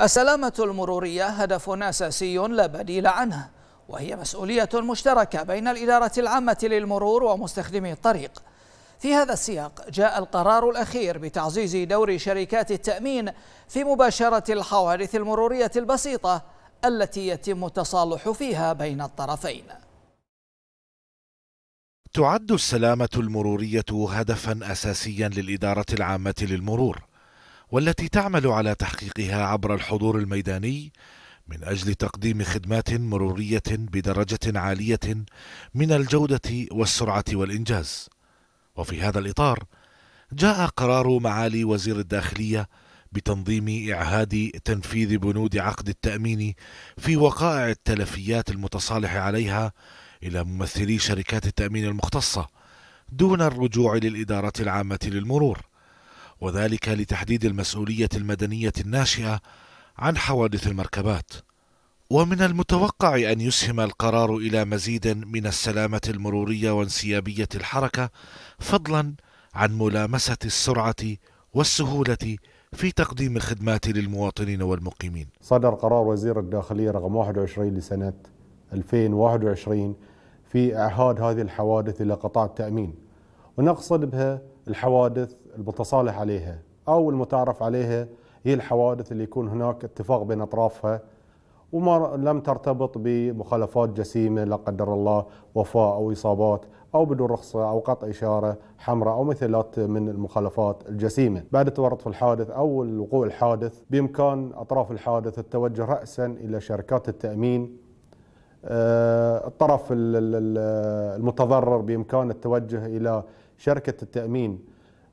السلامة المرورية هدف أساسي لا بديل عنه وهي مسؤولية مشتركة بين الإدارة العامة للمرور ومستخدمي الطريق في هذا السياق جاء القرار الأخير بتعزيز دور شركات التأمين في مباشرة الحوادث المرورية البسيطة التي يتم التصالح فيها بين الطرفين تعد السلامة المرورية هدفا أساسيا للإدارة العامة للمرور والتي تعمل على تحقيقها عبر الحضور الميداني من اجل تقديم خدمات مروريه بدرجه عاليه من الجوده والسرعه والانجاز وفي هذا الاطار جاء قرار معالي وزير الداخليه بتنظيم إعهاد تنفيذ بنود عقد التأمين في وقائع التلفيات المتصالح عليها إلى ممثلي شركات التأمين المختصة دون الرجوع للإدارة العامة للمرور وذلك لتحديد المسؤولية المدنية الناشئة عن حوادث المركبات. ومن المتوقع أن يسهم القرار إلى مزيد من السلامة المرورية وانسيابية الحركة فضلا عن ملامسة السرعة والسهولة في تقديم الخدمات للمواطنين والمقيمين. صدر قرار وزير الداخلية رقم 21 لسنة 2021 في إعهاد هذه الحوادث إلى قطاع التأمين ونقصد بها الحوادث المتصالح عليها او المتعارف عليها هي الحوادث اللي يكون هناك اتفاق بين اطرافها وما لم ترتبط بمخالفات جسيمه لا قدر الله وفاه او اصابات او بدون رخصه او قطع اشاره حمراء او مثلات من المخالفات الجسيمه، بعد التورط في الحادث او وقوع الحادث بامكان اطراف الحادث التوجه راسا الى شركات التامين. آه، الطرف المتضرر بامكانه التوجه الى شركة التأمين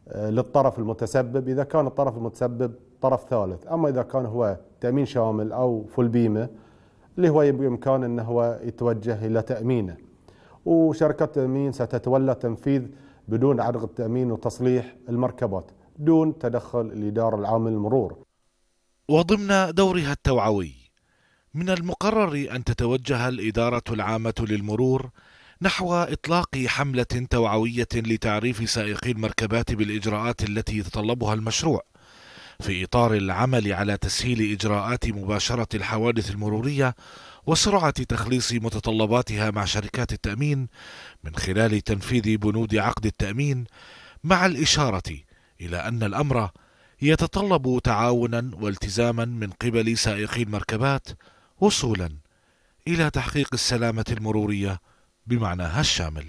آه، للطرف المتسبب إذا كان الطرف المتسبب طرف ثالث أما إذا كان هو تأمين شامل أو فل بيمة اللي هو بإمكان أنه هو يتوجه إلى تأمينه وشركة التأمين ستتولى تنفيذ بدون عرض التأمين وتصليح المركبات دون تدخل الإدارة العامة للمرور وضمن دورها التوعوي من المقرر أن تتوجه الإدارة العامة للمرور نحو إطلاق حملة توعوية لتعريف سائقي المركبات بالإجراءات التي يتطلبها المشروع في إطار العمل على تسهيل إجراءات مباشرة الحوادث المرورية وسرعة تخليص متطلباتها مع شركات التأمين من خلال تنفيذ بنود عقد التأمين مع الإشارة إلى أن الأمر يتطلب تعاونا والتزاما من قبل سائقي المركبات وصولا إلى تحقيق السلامة المرورية بمعناها الشامل